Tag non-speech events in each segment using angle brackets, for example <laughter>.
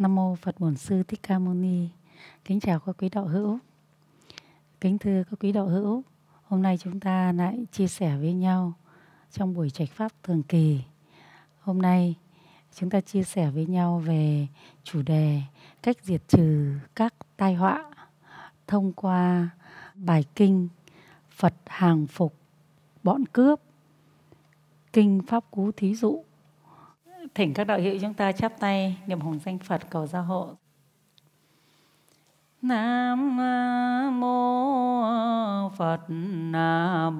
Nam mô Phật Bổn Sư Thích Ca Mâu Ni. Kính chào các quý đạo hữu. Kính thưa các quý đạo hữu, hôm nay chúng ta lại chia sẻ với nhau trong buổi trạch pháp thường kỳ. Hôm nay chúng ta chia sẻ với nhau về chủ đề cách diệt trừ các tai họa thông qua bài kinh Phật hàng phục bọn cướp kinh pháp cú thí dụ Thỉnh các đạo hữu chúng ta chắp tay niệm hồng danh Phật cầu gia hộ. Nam mô Phật Na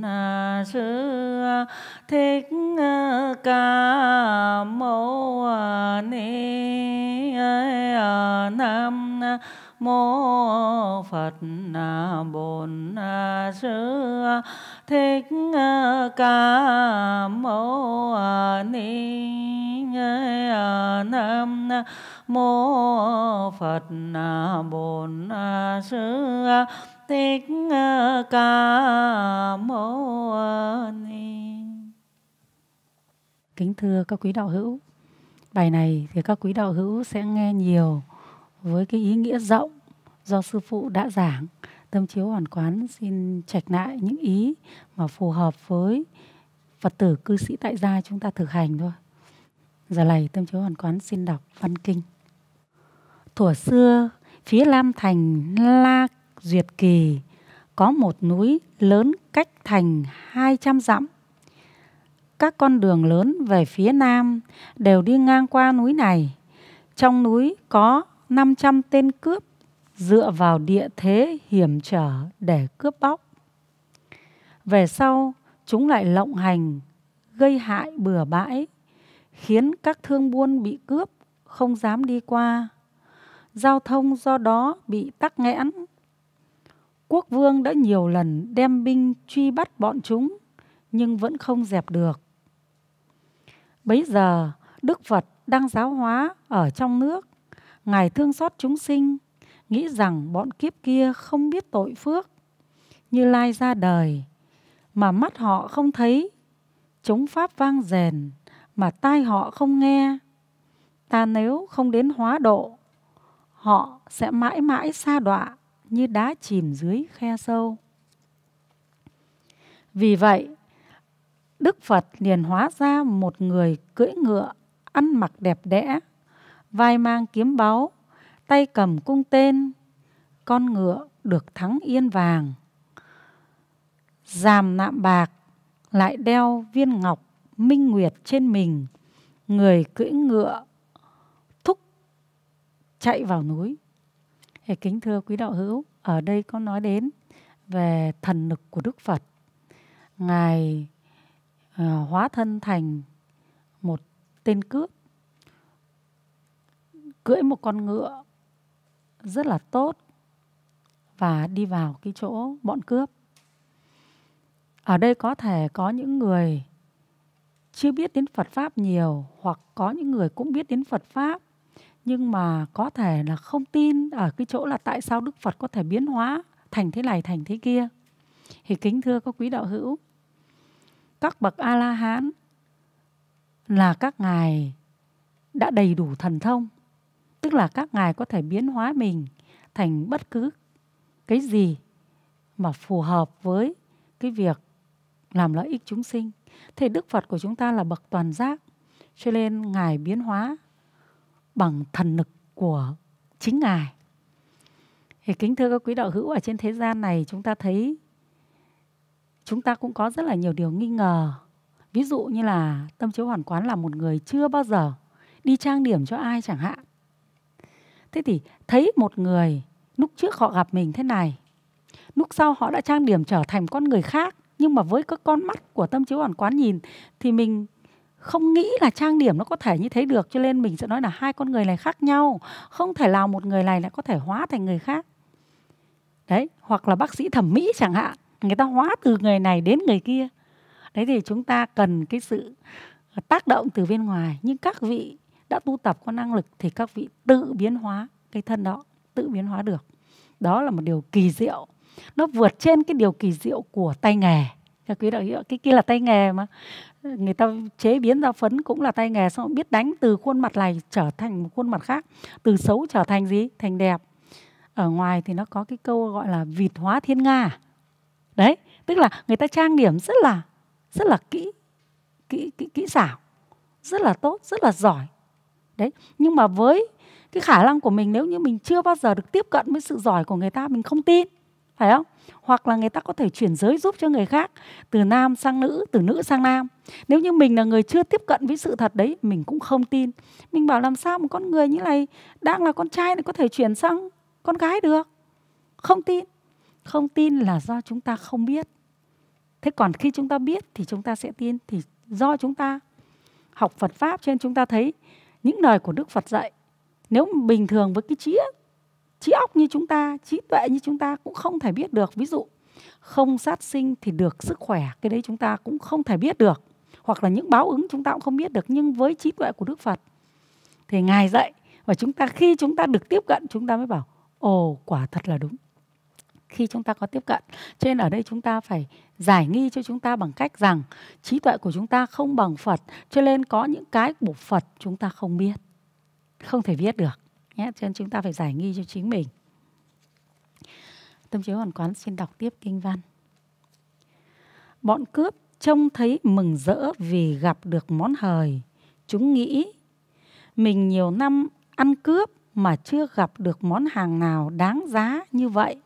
Na Sư Thích Ca Mâu Ni Nam mô phật Na Na sư thích ca mâu ni nam mô phật Na Na sư thích ca mâu ni kính thưa các quý đạo hữu bài này thì các quý đạo hữu sẽ nghe nhiều với cái ý nghĩa rộng do sư phụ đã giảng tâm chiếu hoàn quán xin trạch lại những ý mà phù hợp với phật tử cư sĩ tại gia chúng ta thực hành thôi giờ này tâm chiếu hoàn quán xin đọc văn kinh thuở xưa phía lam thành la duyệt kỳ có một núi lớn cách thành 200 dặm. Các con đường lớn về phía nam đều đi ngang qua núi này. Trong núi có 500 tên cướp dựa vào địa thế hiểm trở để cướp bóc. Về sau, chúng lại lộng hành, gây hại bừa bãi, khiến các thương buôn bị cướp không dám đi qua. Giao thông do đó bị tắc nghẽn. Quốc vương đã nhiều lần đem binh truy bắt bọn chúng nhưng vẫn không dẹp được. Bấy giờ, Đức Phật đang giáo hóa ở trong nước Ngài thương xót chúng sinh, nghĩ rằng bọn kiếp kia không biết tội phước. Như Lai ra đời, mà mắt họ không thấy, chúng pháp vang rền, mà tai họ không nghe. Ta nếu không đến hóa độ, họ sẽ mãi mãi xa đọa như đá chìm dưới khe sâu. Vì vậy, Đức Phật liền hóa ra một người cưỡi ngựa, ăn mặc đẹp đẽ, vai mang kiếm báu, tay cầm cung tên, con ngựa được thắng yên vàng. Giàm nạm bạc, lại đeo viên ngọc minh nguyệt trên mình, người cưỡi ngựa thúc chạy vào núi. Thì kính thưa quý đạo hữu, ở đây có nói đến về thần lực của Đức Phật. Ngài ờ, hóa thân thành một tên cướp cưỡi một con ngựa rất là tốt và đi vào cái chỗ bọn cướp ở đây có thể có những người chưa biết đến phật pháp nhiều hoặc có những người cũng biết đến phật pháp nhưng mà có thể là không tin ở cái chỗ là tại sao đức phật có thể biến hóa thành thế này thành thế kia thì kính thưa các quý đạo hữu các bậc a la hán là các ngài đã đầy đủ thần thông Tức là các ngài có thể biến hóa mình thành bất cứ cái gì mà phù hợp với cái việc làm lợi ích chúng sinh. Thế Đức Phật của chúng ta là bậc toàn giác, cho nên ngài biến hóa bằng thần lực của chính ngài. Thì kính thưa các quý đạo hữu ở trên thế gian này chúng ta thấy chúng ta cũng có rất là nhiều điều nghi ngờ. Ví dụ như là tâm chiếu hoàn quán là một người chưa bao giờ đi trang điểm cho ai chẳng hạn thế thì thấy một người lúc trước họ gặp mình thế này lúc sau họ đã trang điểm trở thành con người khác nhưng mà với các con mắt của tâm chiếu hoàn quán nhìn thì mình không nghĩ là trang điểm nó có thể như thế được cho nên mình sẽ nói là hai con người này khác nhau không thể nào một người này lại có thể hóa thành người khác đấy hoặc là bác sĩ thẩm mỹ chẳng hạn người ta hóa từ người này đến người kia đấy thì chúng ta cần cái sự tác động từ bên ngoài nhưng các vị đã tu tập có năng lực thì các vị tự biến hóa cái thân đó tự biến hóa được đó là một điều kỳ diệu nó vượt trên cái điều kỳ diệu của tay nghề các quý đạo hữu cái kia là tay nghề mà người ta chế biến ra phấn cũng là tay nghề xong biết đánh từ khuôn mặt này trở thành một khuôn mặt khác từ xấu trở thành gì thành đẹp ở ngoài thì nó có cái câu gọi là vịt hóa thiên nga đấy tức là người ta trang điểm rất là rất là kỹ kỹ kỹ kỹ xảo rất là tốt rất là giỏi đấy nhưng mà với cái khả năng của mình nếu như mình chưa bao giờ được tiếp cận với sự giỏi của người ta mình không tin phải không hoặc là người ta có thể chuyển giới giúp cho người khác từ nam sang nữ từ nữ sang nam nếu như mình là người chưa tiếp cận với sự thật đấy mình cũng không tin mình bảo làm sao một con người như này đang là con trai lại có thể chuyển sang con gái được không tin không tin là do chúng ta không biết thế còn khi chúng ta biết thì chúng ta sẽ tin thì do chúng ta học phật pháp cho nên chúng ta thấy những lời của Đức Phật dạy nếu bình thường với cái trí trí óc như chúng ta trí tuệ như chúng ta cũng không thể biết được ví dụ không sát sinh thì được sức khỏe cái đấy chúng ta cũng không thể biết được hoặc là những báo ứng chúng ta cũng không biết được nhưng với trí tuệ của Đức Phật thì ngài dạy và chúng ta khi chúng ta được tiếp cận chúng ta mới bảo ồ quả thật là đúng khi chúng ta có tiếp cận cho nên ở đây chúng ta phải giải nghi cho chúng ta bằng cách rằng trí tuệ của chúng ta không bằng phật cho nên có những cái của phật chúng ta không biết không thể viết được nhé cho nên chúng ta phải giải nghi cho chính mình tâm chiếu hoàn quán xin đọc tiếp kinh văn bọn cướp trông thấy mừng rỡ vì gặp được món hời chúng nghĩ mình nhiều năm ăn cướp mà chưa gặp được món hàng nào đáng giá như vậy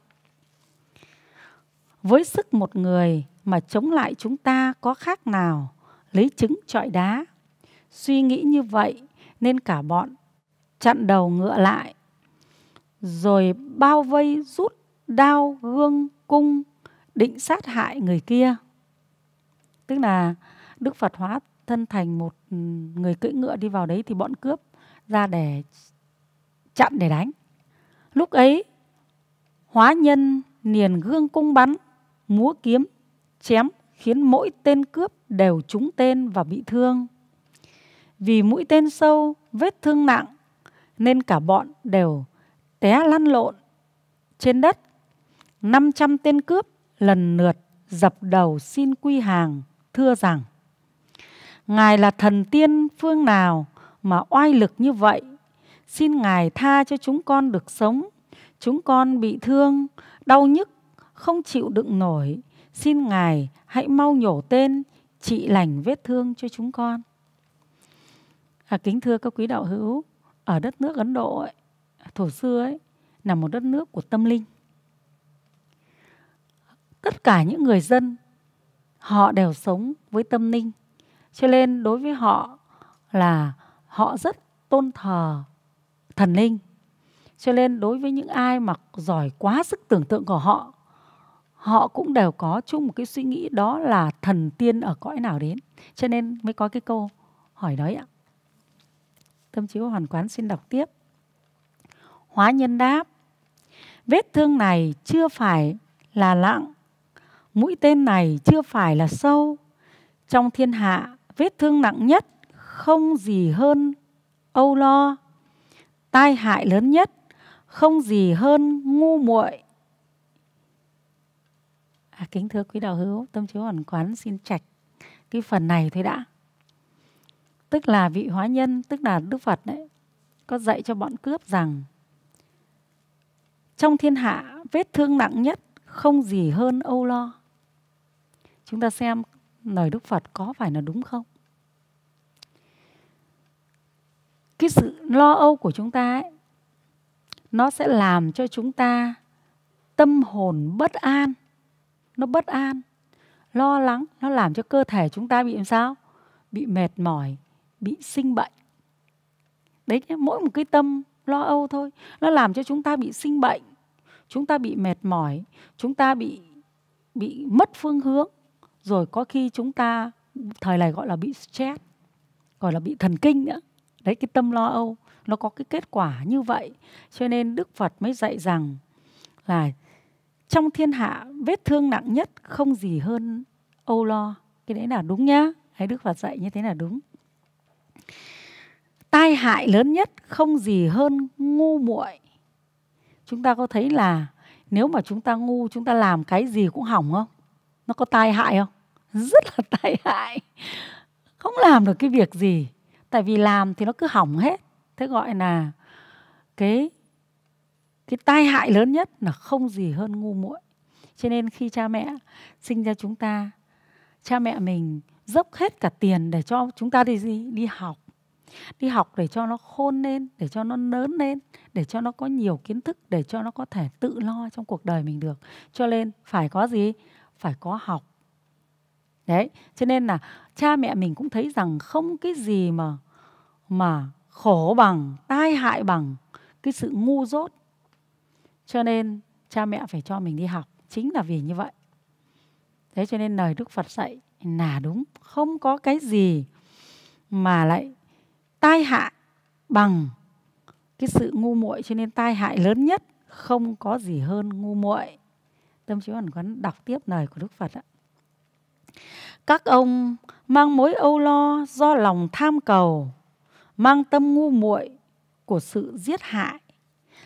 với sức một người mà chống lại chúng ta có khác nào lấy trứng trọi đá. Suy nghĩ như vậy nên cả bọn chặn đầu ngựa lại, rồi bao vây rút đao, gương, cung, định sát hại người kia. Tức là Đức Phật hóa thân thành một ừ, người cưỡi ngựa đi vào đấy thì bọn cướp ra để chặn để đánh. Lúc ấy, hóa nhân niền gương cung bắn múa kiếm, chém khiến mỗi tên cướp đều trúng tên và bị thương. Vì mũi tên sâu, vết thương nặng nên cả bọn đều té lăn lộn trên đất. 500 tên cướp lần lượt dập đầu xin quy hàng, thưa rằng Ngài là thần tiên phương nào mà oai lực như vậy? Xin Ngài tha cho chúng con được sống. Chúng con bị thương, đau nhức không chịu đựng nổi, xin Ngài hãy mau nhổ tên, trị lành vết thương cho chúng con. À, kính thưa các quý đạo hữu, ở đất nước Ấn Độ, ấy, thổ xưa ấy, là một đất nước của tâm linh. Tất cả những người dân, họ đều sống với tâm linh. Cho nên đối với họ là họ rất tôn thờ thần linh. Cho nên đối với những ai mà giỏi quá sức tưởng tượng của họ họ cũng đều có chung một cái suy nghĩ đó là thần tiên ở cõi nào đến cho nên mới có cái câu hỏi đấy ạ tâm chiếu hoàn quán xin đọc tiếp hóa nhân đáp vết thương này chưa phải là lặng mũi tên này chưa phải là sâu trong thiên hạ vết thương nặng nhất không gì hơn âu lo tai hại lớn nhất không gì hơn ngu muội À, kính thưa quý đạo hữu, Tâm Chiếu Hoàn Quán xin trạch cái phần này thôi đã. Tức là vị hóa nhân, tức là Đức Phật đấy, có dạy cho bọn cướp rằng trong thiên hạ vết thương nặng nhất không gì hơn âu lo. Chúng ta xem lời Đức Phật có phải là đúng không? Cái sự lo âu của chúng ta ấy, nó sẽ làm cho chúng ta tâm hồn bất an nó bất an lo lắng nó làm cho cơ thể chúng ta bị làm sao bị mệt mỏi bị sinh bệnh đấy nhé, mỗi một cái tâm lo âu thôi nó làm cho chúng ta bị sinh bệnh chúng ta bị mệt mỏi chúng ta bị bị mất phương hướng rồi có khi chúng ta thời này gọi là bị stress gọi là bị thần kinh nữa đấy cái tâm lo âu nó có cái kết quả như vậy cho nên đức phật mới dạy rằng là trong thiên hạ vết thương nặng nhất không gì hơn âu lo cái đấy là đúng nhá hay đức phật dạy như thế là đúng tai hại lớn nhất không gì hơn ngu muội chúng ta có thấy là nếu mà chúng ta ngu chúng ta làm cái gì cũng hỏng không nó có tai hại không rất là <laughs> tai hại không làm được cái việc gì tại vì làm thì nó cứ hỏng hết thế gọi là cái cái tai hại lớn nhất là không gì hơn ngu muội cho nên khi cha mẹ sinh ra chúng ta cha mẹ mình dốc hết cả tiền để cho chúng ta đi gì đi học đi học để cho nó khôn lên để cho nó lớn lên để cho nó có nhiều kiến thức để cho nó có thể tự lo trong cuộc đời mình được cho nên phải có gì phải có học đấy cho nên là cha mẹ mình cũng thấy rằng không cái gì mà mà khổ bằng tai hại bằng cái sự ngu dốt cho nên cha mẹ phải cho mình đi học chính là vì như vậy. Thế cho nên lời Đức Phật dạy là đúng, không có cái gì mà lại tai hại bằng cái sự ngu muội cho nên tai hại lớn nhất không có gì hơn ngu muội. Tâm trí hoàn quán đọc tiếp lời của Đức Phật ạ. Các ông mang mối âu lo do lòng tham cầu, mang tâm ngu muội của sự giết hại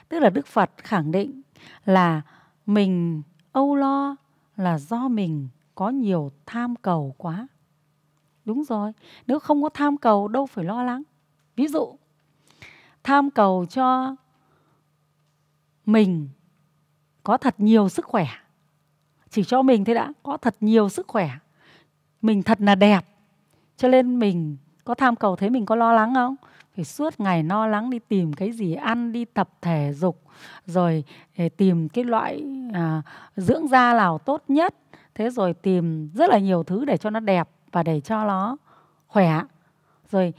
tức là đức phật khẳng định là mình âu lo là do mình có nhiều tham cầu quá đúng rồi nếu không có tham cầu đâu phải lo lắng ví dụ tham cầu cho mình có thật nhiều sức khỏe chỉ cho mình thế đã có thật nhiều sức khỏe mình thật là đẹp cho nên mình có tham cầu thế mình có lo lắng không phải suốt ngày no lắng đi tìm cái gì ăn đi tập thể dục rồi ờ, tìm cái loại à, dưỡng da nào tốt nhất thế rồi tìm rất là nhiều thứ để cho nó đẹp và để cho nó khỏe rồi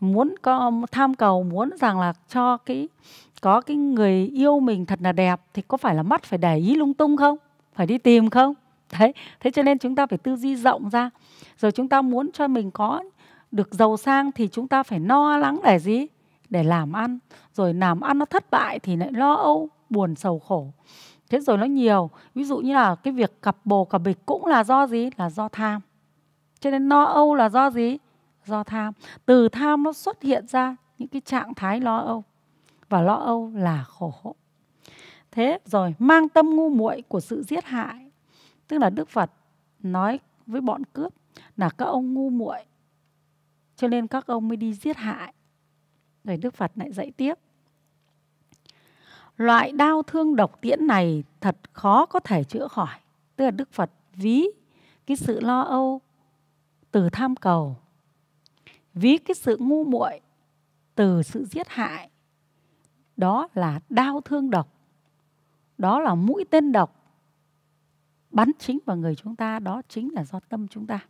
muốn có tham cầu muốn rằng là cho cái có cái người yêu mình thật là đẹp thì có phải là mắt phải để ý lung tung không phải đi tìm không đấy thế cho nên chúng ta phải tư duy rộng ra rồi chúng ta muốn cho mình có được giàu sang thì chúng ta phải no lắng để gì? Để làm ăn. Rồi làm ăn nó thất bại thì lại lo âu, buồn sầu khổ. Thế rồi nó nhiều. Ví dụ như là cái việc cặp bồ cặp bịch cũng là do gì? Là do tham. Cho nên lo âu là do gì? Do tham. Từ tham nó xuất hiện ra những cái trạng thái lo âu. Và lo âu là khổ. Thế rồi mang tâm ngu muội của sự giết hại. Tức là Đức Phật nói với bọn cướp là các ông ngu muội cho nên các ông mới đi giết hại rồi đức phật lại dạy tiếp loại đau thương độc tiễn này thật khó có thể chữa khỏi tức là đức phật ví cái sự lo âu từ tham cầu ví cái sự ngu muội từ sự giết hại đó là đau thương độc đó là mũi tên độc bắn chính vào người chúng ta đó chính là do tâm chúng ta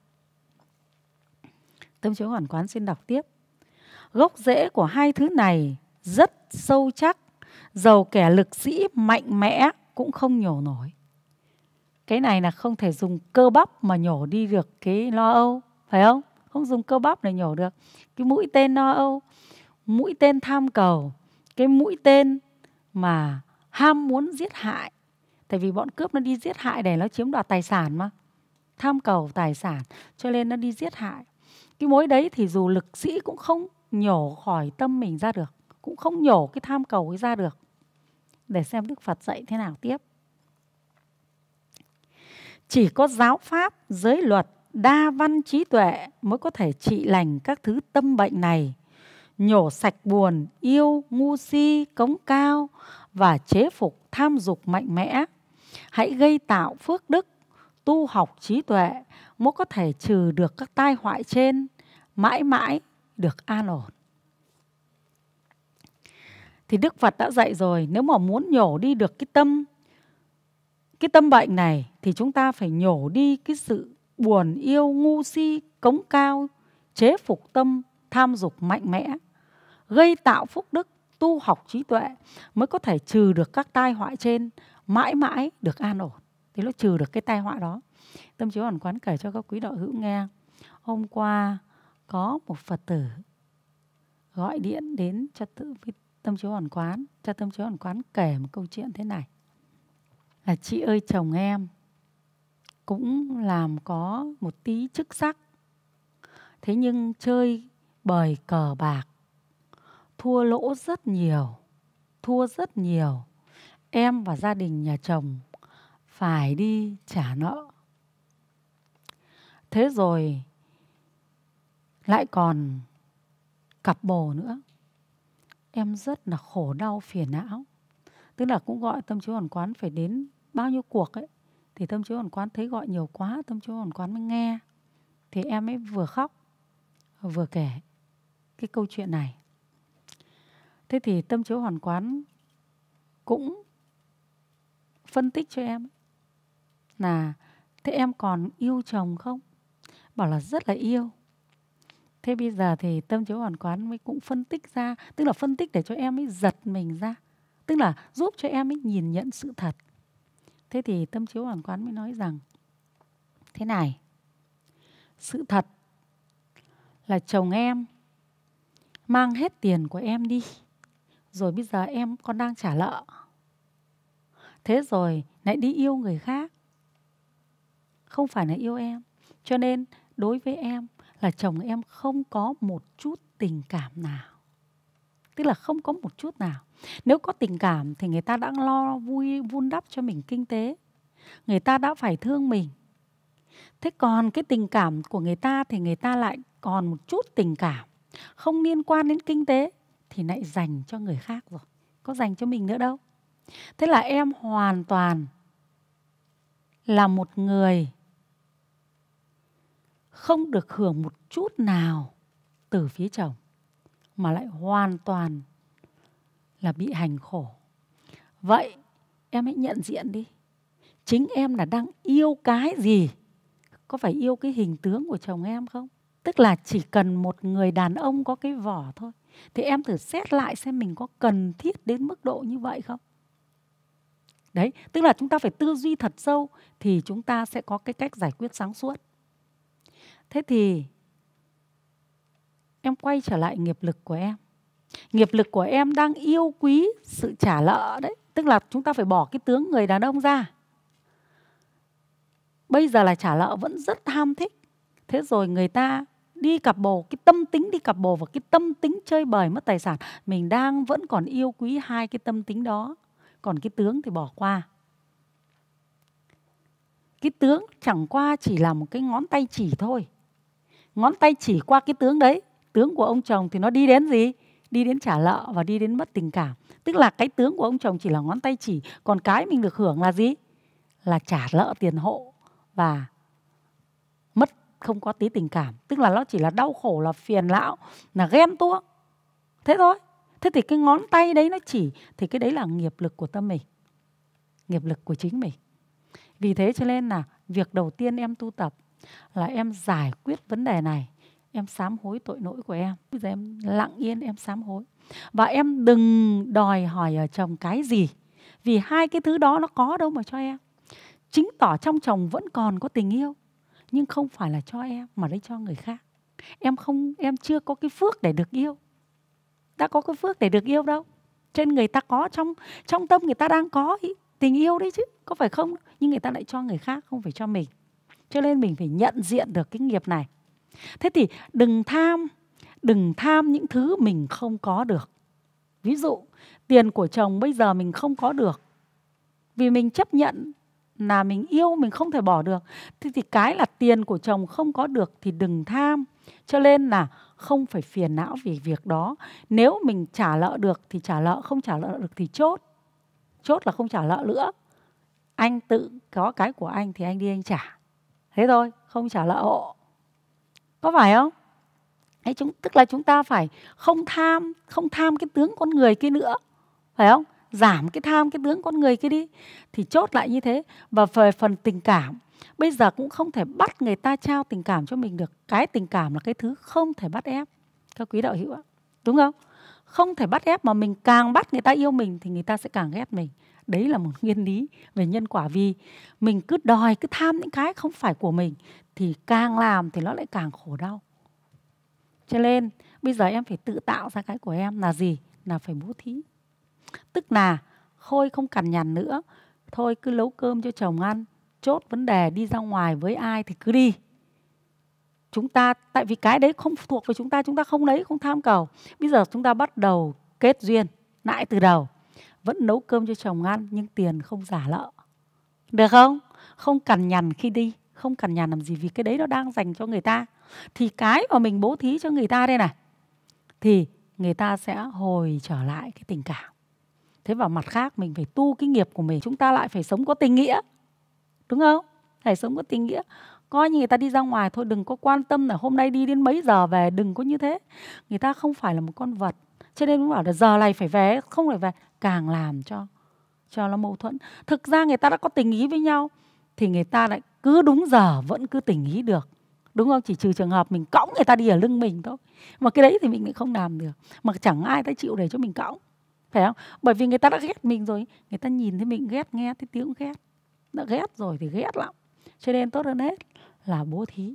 Tâm chiếu hoàn quán xin đọc tiếp. Gốc rễ của hai thứ này rất sâu chắc, giàu kẻ lực sĩ mạnh mẽ cũng không nhổ nổi. Cái này là không thể dùng cơ bắp mà nhổ đi được cái lo âu, phải không? Không dùng cơ bắp để nhổ được. Cái mũi tên lo âu, mũi tên tham cầu, cái mũi tên mà ham muốn giết hại. Tại vì bọn cướp nó đi giết hại để nó chiếm đoạt tài sản mà. Tham cầu tài sản, cho nên nó đi giết hại cái mối đấy thì dù lực sĩ cũng không nhổ khỏi tâm mình ra được cũng không nhổ cái tham cầu ấy ra được để xem đức phật dạy thế nào tiếp chỉ có giáo pháp giới luật đa văn trí tuệ mới có thể trị lành các thứ tâm bệnh này nhổ sạch buồn yêu ngu si cống cao và chế phục tham dục mạnh mẽ hãy gây tạo phước đức tu học trí tuệ mới có thể trừ được các tai họa trên mãi mãi được an ổn. Thì Đức Phật đã dạy rồi, nếu mà muốn nhổ đi được cái tâm cái tâm bệnh này thì chúng ta phải nhổ đi cái sự buồn yêu ngu si cống cao chế phục tâm tham dục mạnh mẽ gây tạo phúc đức tu học trí tuệ mới có thể trừ được các tai họa trên mãi mãi được an ổn thì nó trừ được cái tai họa đó tâm chiếu hoàn quán kể cho các quý đạo hữu nghe hôm qua có một phật tử gọi điện đến cho tự tâm chiếu hoàn quán cho tâm chiếu hoàn quán kể một câu chuyện thế này là chị ơi chồng em cũng làm có một tí chức sắc thế nhưng chơi bời cờ bạc thua lỗ rất nhiều thua rất nhiều em và gia đình nhà chồng phải đi trả nợ thế rồi lại còn cặp bồ nữa em rất là khổ đau phiền não tức là cũng gọi tâm chúa hoàn quán phải đến bao nhiêu cuộc ấy thì tâm chúa hoàn quán thấy gọi nhiều quá tâm chúa hoàn quán mới nghe thì em ấy vừa khóc vừa kể cái câu chuyện này thế thì tâm chúa hoàn quán cũng phân tích cho em là thế em còn yêu chồng không bảo là rất là yêu thế bây giờ thì tâm chiếu hoàn quán mới cũng phân tích ra tức là phân tích để cho em ấy giật mình ra tức là giúp cho em ấy nhìn nhận sự thật thế thì tâm chiếu hoàn quán mới nói rằng thế này sự thật là chồng em mang hết tiền của em đi rồi bây giờ em còn đang trả nợ thế rồi lại đi yêu người khác không phải là yêu em cho nên đối với em là chồng em không có một chút tình cảm nào tức là không có một chút nào nếu có tình cảm thì người ta đã lo vui vun đắp cho mình kinh tế người ta đã phải thương mình thế còn cái tình cảm của người ta thì người ta lại còn một chút tình cảm không liên quan đến kinh tế thì lại dành cho người khác rồi có dành cho mình nữa đâu thế là em hoàn toàn là một người không được hưởng một chút nào từ phía chồng mà lại hoàn toàn là bị hành khổ vậy em hãy nhận diện đi chính em là đang yêu cái gì có phải yêu cái hình tướng của chồng em không tức là chỉ cần một người đàn ông có cái vỏ thôi thì em thử xét lại xem mình có cần thiết đến mức độ như vậy không đấy tức là chúng ta phải tư duy thật sâu thì chúng ta sẽ có cái cách giải quyết sáng suốt thế thì em quay trở lại nghiệp lực của em nghiệp lực của em đang yêu quý sự trả lợ đấy tức là chúng ta phải bỏ cái tướng người đàn ông ra bây giờ là trả lợ vẫn rất ham thích thế rồi người ta đi cặp bồ cái tâm tính đi cặp bồ và cái tâm tính chơi bời mất tài sản mình đang vẫn còn yêu quý hai cái tâm tính đó còn cái tướng thì bỏ qua cái tướng chẳng qua chỉ là một cái ngón tay chỉ thôi ngón tay chỉ qua cái tướng đấy tướng của ông chồng thì nó đi đến gì đi đến trả nợ và đi đến mất tình cảm tức là cái tướng của ông chồng chỉ là ngón tay chỉ còn cái mình được hưởng là gì là trả nợ tiền hộ và mất không có tí tình cảm tức là nó chỉ là đau khổ là phiền lão, là ghen tuông thế thôi thế thì cái ngón tay đấy nó chỉ thì cái đấy là nghiệp lực của tâm mình nghiệp lực của chính mình vì thế cho nên là việc đầu tiên em tu tập là em giải quyết vấn đề này em sám hối tội lỗi của em bây giờ em lặng yên em sám hối và em đừng đòi hỏi ở chồng cái gì vì hai cái thứ đó nó có đâu mà cho em chứng tỏ trong chồng vẫn còn có tình yêu nhưng không phải là cho em mà lấy cho người khác em không em chưa có cái phước để được yêu đã có cái phước để được yêu đâu trên người ta có trong trong tâm người ta đang có ý, tình yêu đấy chứ có phải không nhưng người ta lại cho người khác không phải cho mình cho nên mình phải nhận diện được cái nghiệp này thế thì đừng tham đừng tham những thứ mình không có được ví dụ tiền của chồng bây giờ mình không có được vì mình chấp nhận là mình yêu mình không thể bỏ được Thế thì cái là tiền của chồng không có được thì đừng tham cho nên là không phải phiền não vì việc đó nếu mình trả nợ được thì trả nợ không trả nợ được thì chốt chốt là không trả nợ nữa anh tự có cái của anh thì anh đi anh trả thế thôi không trả lạ hộ có phải không Đấy, chúng, tức là chúng ta phải không tham không tham cái tướng con người kia nữa phải không giảm cái tham cái tướng con người kia đi thì chốt lại như thế và về phần tình cảm bây giờ cũng không thể bắt người ta trao tình cảm cho mình được cái tình cảm là cái thứ không thể bắt ép các quý đạo hữu ạ đúng không không thể bắt ép mà mình càng bắt người ta yêu mình thì người ta sẽ càng ghét mình đấy là một nguyên lý về nhân quả vì mình cứ đòi cứ tham những cái không phải của mình thì càng làm thì nó lại càng khổ đau cho nên bây giờ em phải tự tạo ra cái của em là gì là phải bố thí tức là khôi không cằn nhằn nữa thôi cứ nấu cơm cho chồng ăn chốt vấn đề đi ra ngoài với ai thì cứ đi chúng ta tại vì cái đấy không thuộc về chúng ta chúng ta không lấy không tham cầu bây giờ chúng ta bắt đầu kết duyên lại từ đầu vẫn nấu cơm cho chồng ăn nhưng tiền không giả lợ được không không cằn nhằn khi đi không cằn nhằn làm gì vì cái đấy nó đang dành cho người ta thì cái mà mình bố thí cho người ta đây này thì người ta sẽ hồi trở lại cái tình cảm thế vào mặt khác mình phải tu cái nghiệp của mình chúng ta lại phải sống có tình nghĩa đúng không phải sống có tình nghĩa coi như người ta đi ra ngoài thôi đừng có quan tâm là hôm nay đi đến mấy giờ về đừng có như thế người ta không phải là một con vật cho nên cũng bảo là giờ này phải về không phải về càng làm cho cho nó mâu thuẫn thực ra người ta đã có tình ý với nhau thì người ta lại cứ đúng giờ vẫn cứ tình ý được đúng không chỉ trừ trường hợp mình cõng người ta đi ở lưng mình thôi mà cái đấy thì mình lại không làm được mà chẳng ai đã chịu để cho mình cõng phải không bởi vì người ta đã ghét mình rồi người ta nhìn thấy mình ghét nghe thấy tiếng ghét đã ghét rồi thì ghét lắm cho nên tốt hơn hết là bố thí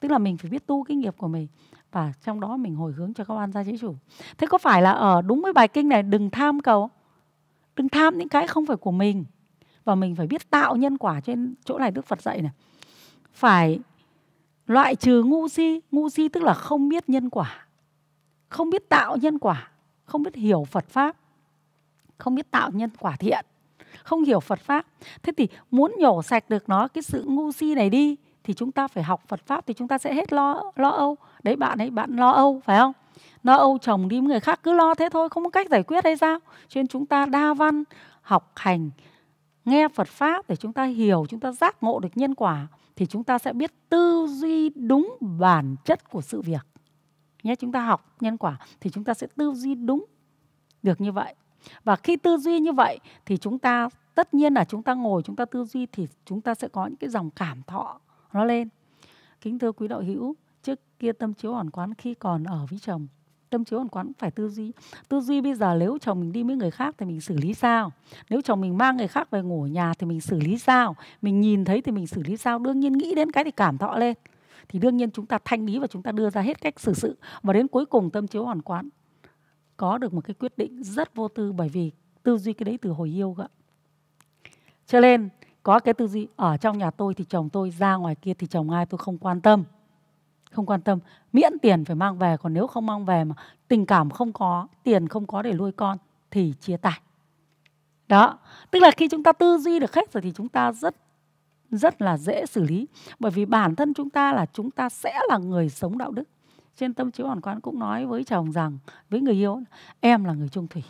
tức là mình phải biết tu cái nghiệp của mình và trong đó mình hồi hướng cho các oan gia chế chủ thế có phải là ở đúng với bài kinh này đừng tham cầu đừng tham những cái không phải của mình và mình phải biết tạo nhân quả trên chỗ này đức phật dạy này phải loại trừ ngu si ngu si tức là không biết nhân quả không biết tạo nhân quả không biết hiểu phật pháp không biết tạo nhân quả thiện không hiểu phật pháp thế thì muốn nhổ sạch được nó cái sự ngu si này đi thì chúng ta phải học phật pháp thì chúng ta sẽ hết lo lo âu đấy bạn ấy bạn lo âu phải không nó âu chồng đi người khác cứ lo thế thôi không có cách giải quyết hay sao cho nên chúng ta đa văn học hành nghe phật pháp để chúng ta hiểu chúng ta giác ngộ được nhân quả thì chúng ta sẽ biết tư duy đúng bản chất của sự việc nhé chúng ta học nhân quả thì chúng ta sẽ tư duy đúng được như vậy và khi tư duy như vậy thì chúng ta tất nhiên là chúng ta ngồi chúng ta tư duy thì chúng ta sẽ có những cái dòng cảm thọ nó lên kính thưa quý đạo hữu trước kia tâm chiếu hoàn quán khi còn ở với chồng tâm chiếu hoàn quán phải tư duy tư duy bây giờ nếu chồng mình đi với người khác thì mình xử lý sao nếu chồng mình mang người khác về ngủ ở nhà thì mình xử lý sao mình nhìn thấy thì mình xử lý sao đương nhiên nghĩ đến cái thì cảm thọ lên thì đương nhiên chúng ta thanh lý và chúng ta đưa ra hết cách xử sự và đến cuối cùng tâm chiếu hoàn quán có được một cái quyết định rất vô tư bởi vì tư duy cái đấy từ hồi yêu ạ cho nên có cái tư duy ở trong nhà tôi thì chồng tôi ra ngoài kia thì chồng ai tôi không quan tâm không quan tâm miễn tiền phải mang về còn nếu không mang về mà tình cảm không có tiền không có để nuôi con thì chia tay đó tức là khi chúng ta tư duy được hết rồi thì chúng ta rất rất là dễ xử lý bởi vì bản thân chúng ta là chúng ta sẽ là người sống đạo đức trên tâm chiếu hoàn quán cũng nói với chồng rằng với người yêu em là người trung thủy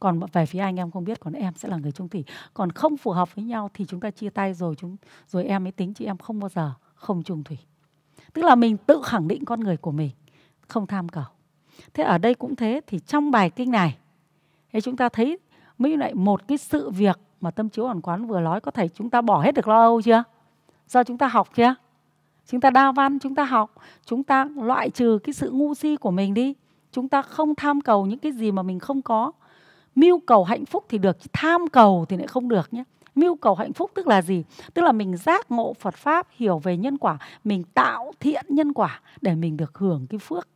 còn về phía anh em không biết còn em sẽ là người trung thủy còn không phù hợp với nhau thì chúng ta chia tay rồi chúng rồi em mới tính chị em không bao giờ không trung thủy tức là mình tự khẳng định con người của mình không tham cầu thế ở đây cũng thế thì trong bài kinh này thì chúng ta thấy mới lại một cái sự việc mà tâm chiếu hoàn quán vừa nói có thể chúng ta bỏ hết được lo âu chưa do chúng ta học chưa chúng ta đa văn chúng ta học chúng ta loại trừ cái sự ngu si của mình đi chúng ta không tham cầu những cái gì mà mình không có mưu cầu hạnh phúc thì được tham cầu thì lại không được nhé mưu cầu hạnh phúc tức là gì tức là mình giác ngộ phật pháp hiểu về nhân quả mình tạo thiện nhân quả để mình được hưởng cái phước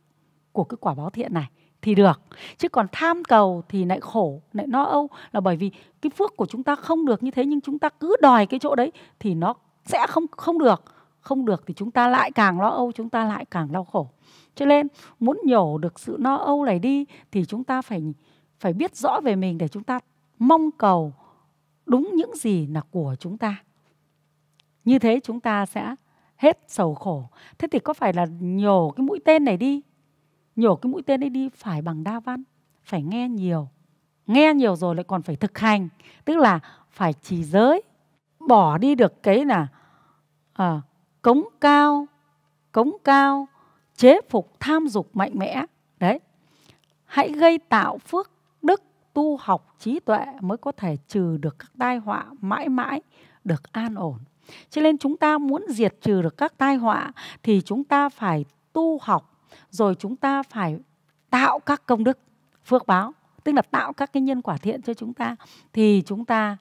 của cái quả báo thiện này thì được chứ còn tham cầu thì lại khổ lại no âu là bởi vì cái phước của chúng ta không được như thế nhưng chúng ta cứ đòi cái chỗ đấy thì nó sẽ không không được không được thì chúng ta lại càng lo âu chúng ta lại càng đau khổ cho nên muốn nhổ được sự no âu này đi thì chúng ta phải phải biết rõ về mình để chúng ta mong cầu đúng những gì là của chúng ta như thế chúng ta sẽ hết sầu khổ thế thì có phải là nhổ cái mũi tên này đi nhổ cái mũi tên ấy đi phải bằng đa văn phải nghe nhiều nghe nhiều rồi lại còn phải thực hành tức là phải trì giới bỏ đi được cái là à, cống cao cống cao chế phục tham dục mạnh mẽ đấy hãy gây tạo phước tu học trí tuệ mới có thể trừ được các tai họa mãi mãi được an ổn. Cho nên chúng ta muốn diệt trừ được các tai họa thì chúng ta phải tu học rồi chúng ta phải tạo các công đức phước báo, tức là tạo các cái nhân quả thiện cho chúng ta thì chúng ta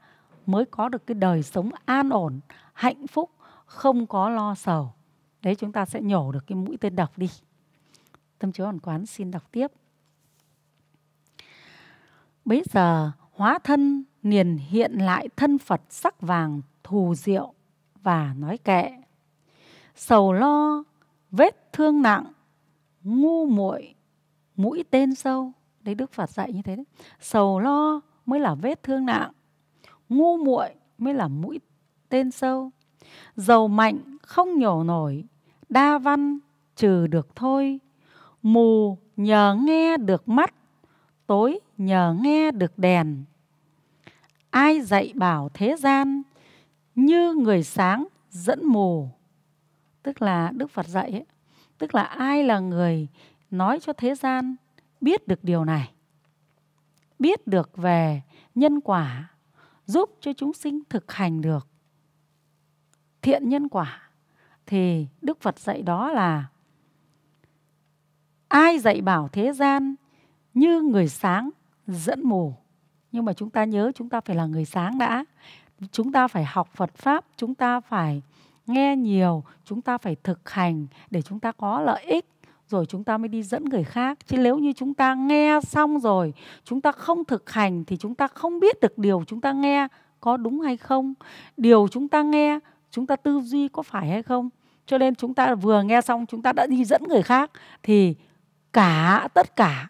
mới có được cái đời sống an ổn, hạnh phúc, không có lo sầu. Đấy chúng ta sẽ nhổ được cái mũi tên độc đi. Tâm chiếu hoàn quán xin đọc tiếp. Bấy giờ hóa thân liền hiện lại thân Phật sắc vàng thù diệu và nói kệ. Sầu lo, vết thương nặng, ngu muội mũi tên sâu. Đấy Đức Phật dạy như thế đấy. Sầu lo mới là vết thương nặng, ngu muội mới là mũi tên sâu. Dầu mạnh không nhổ nổi, đa văn trừ được thôi. Mù nhờ nghe được mắt, tối nhờ nghe được đèn ai dạy bảo thế gian như người sáng dẫn mù tức là đức phật dạy ấy, tức là ai là người nói cho thế gian biết được điều này biết được về nhân quả giúp cho chúng sinh thực hành được thiện nhân quả thì đức phật dạy đó là ai dạy bảo thế gian như người sáng dẫn mù nhưng mà chúng ta nhớ chúng ta phải là người sáng đã chúng ta phải học phật pháp chúng ta phải nghe nhiều chúng ta phải thực hành để chúng ta có lợi ích rồi chúng ta mới đi dẫn người khác chứ nếu như chúng ta nghe xong rồi chúng ta không thực hành thì chúng ta không biết được điều chúng ta nghe có đúng hay không điều chúng ta nghe chúng ta tư duy có phải hay không cho nên chúng ta vừa nghe xong chúng ta đã đi dẫn người khác thì cả tất cả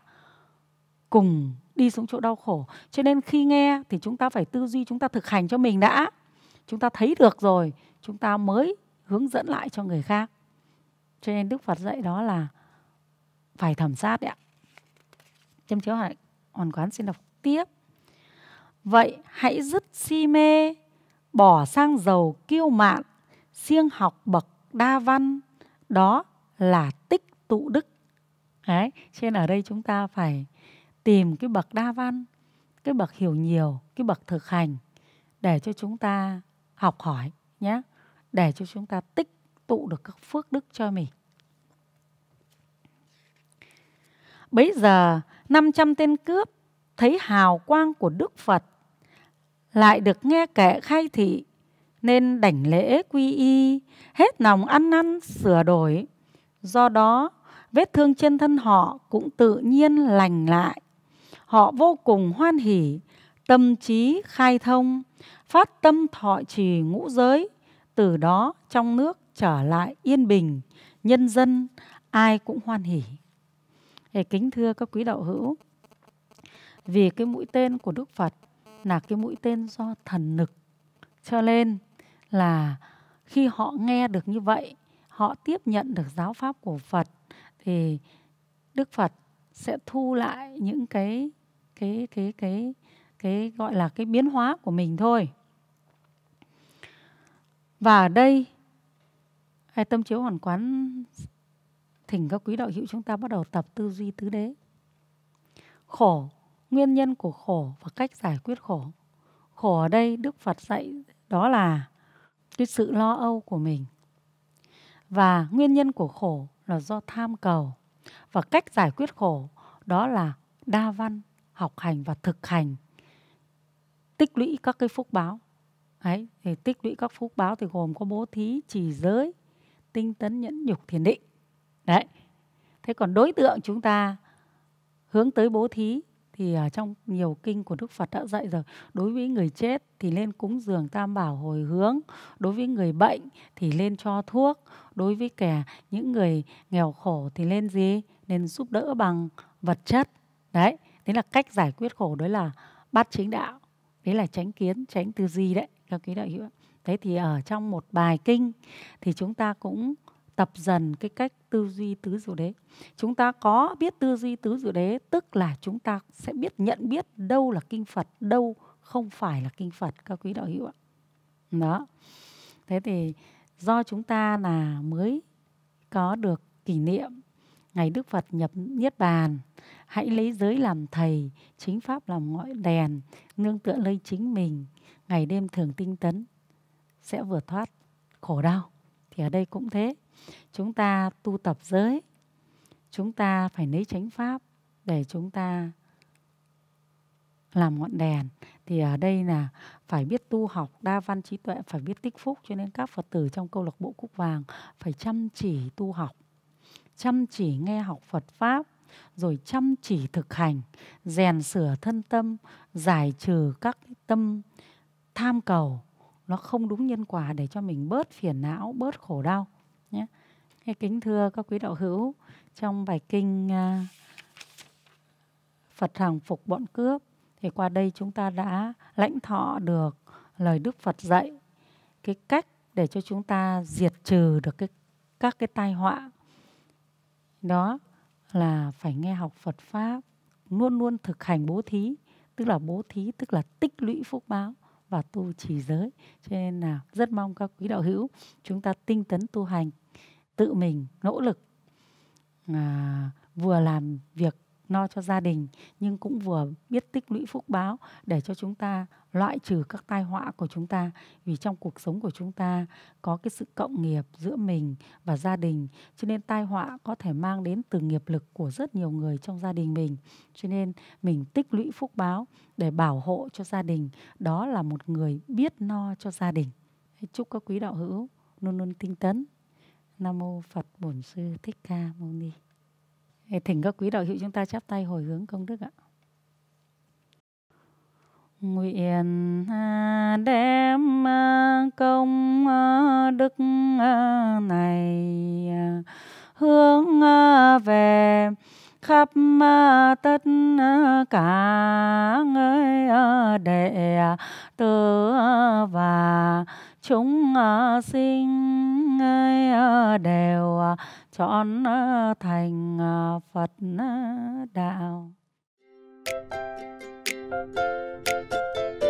cùng đi xuống chỗ đau khổ cho nên khi nghe thì chúng ta phải tư duy chúng ta thực hành cho mình đã chúng ta thấy được rồi chúng ta mới hướng dẫn lại cho người khác cho nên đức phật dạy đó là phải thẩm sát đấy ạ châm chiếu hoàn hoàn quán xin đọc tiếp vậy hãy dứt si mê bỏ sang dầu kiêu mạn siêng học bậc đa văn đó là tích tụ đức đấy nên ở đây chúng ta phải tìm cái bậc đa văn cái bậc hiểu nhiều cái bậc thực hành để cho chúng ta học hỏi nhé để cho chúng ta tích tụ được các phước đức cho mình bấy giờ 500 tên cướp thấy hào quang của Đức Phật lại được nghe kệ khai thị nên đảnh lễ quy y hết lòng ăn năn sửa đổi do đó vết thương trên thân họ cũng tự nhiên lành lại họ vô cùng hoan hỷ, tâm trí khai thông, phát tâm thọ trì ngũ giới, từ đó trong nước trở lại yên bình, nhân dân ai cũng hoan hỷ. Để kính thưa các quý đạo hữu, vì cái mũi tên của Đức Phật là cái mũi tên do thần lực. Cho nên là khi họ nghe được như vậy, họ tiếp nhận được giáo pháp của Phật thì Đức Phật sẽ thu lại những cái cái cái cái cái gọi là cái biến hóa của mình thôi và ở đây hay tâm chiếu hoàn quán thỉnh các quý đạo hữu chúng ta bắt đầu tập tư duy tứ đế khổ nguyên nhân của khổ và cách giải quyết khổ khổ ở đây đức phật dạy đó là cái sự lo âu của mình và nguyên nhân của khổ là do tham cầu và cách giải quyết khổ đó là đa văn, học hành và thực hành. Tích lũy các cái phúc báo. Đấy, thì tích lũy các phúc báo thì gồm có bố thí, chỉ giới, tinh tấn, nhẫn nhục, thiền định. Đấy. Thế còn đối tượng chúng ta hướng tới bố thí thì ở à, trong nhiều kinh của Đức Phật đã dạy rồi đối với người chết thì lên cúng dường tam bảo hồi hướng đối với người bệnh thì lên cho thuốc đối với kẻ những người nghèo khổ thì lên gì nên giúp đỡ bằng vật chất đấy đấy là cách giải quyết khổ đấy là bát chính đạo đấy là tránh kiến tránh tư duy đấy các quý đạo hữu đấy thì ở trong một bài kinh thì chúng ta cũng tập dần cái cách tư duy tứ diệu đế chúng ta có biết tư duy tứ diệu đế tức là chúng ta sẽ biết nhận biết đâu là kinh phật đâu không phải là kinh phật các quý đạo hữu ạ đó thế thì do chúng ta là mới có được kỷ niệm ngày Đức Phật nhập niết bàn, hãy lấy giới làm thầy, chính pháp làm ngọn đèn, nương tựa lấy chính mình, ngày đêm thường tinh tấn sẽ vừa thoát khổ đau. Thì ở đây cũng thế, chúng ta tu tập giới chúng ta phải lấy chánh pháp để chúng ta làm ngọn đèn thì ở đây là phải biết tu học đa văn trí tuệ phải biết tích phúc cho nên các phật tử trong câu lạc bộ cúc vàng phải chăm chỉ tu học chăm chỉ nghe học phật pháp rồi chăm chỉ thực hành rèn sửa thân tâm giải trừ các tâm tham cầu nó không đúng nhân quả để cho mình bớt phiền não bớt khổ đau Kính thưa các quý đạo hữu, trong bài kinh à, Phật hàng phục bọn cướp thì qua đây chúng ta đã lãnh thọ được lời Đức Phật dạy cái cách để cho chúng ta diệt trừ được cái các cái tai họa. Đó là phải nghe học Phật pháp, luôn luôn thực hành bố thí, tức là bố thí tức là tích lũy phúc báo và tu trì giới. Cho nên là rất mong các quý đạo hữu chúng ta tinh tấn tu hành tự mình nỗ lực à, vừa làm việc lo cho gia đình nhưng cũng vừa biết tích lũy phúc báo để cho chúng ta loại trừ các tai họa của chúng ta vì trong cuộc sống của chúng ta có cái sự cộng nghiệp giữa mình và gia đình cho nên tai họa có thể mang đến từ nghiệp lực của rất nhiều người trong gia đình mình cho nên mình tích lũy phúc báo để bảo hộ cho gia đình đó là một người biết no cho gia đình chúc các quý đạo hữu luôn luôn tinh tấn Nam mô Phật Bổn Sư Thích Ca Mâu Ni. Thỉnh các quý đạo hữu chúng ta chắp tay hồi hướng công đức ạ. Nguyện đem công đức này hướng về khắp tất à, cả người à, đệ à, tử và chúng sinh đều chọn thành Phật đạo. Thank you.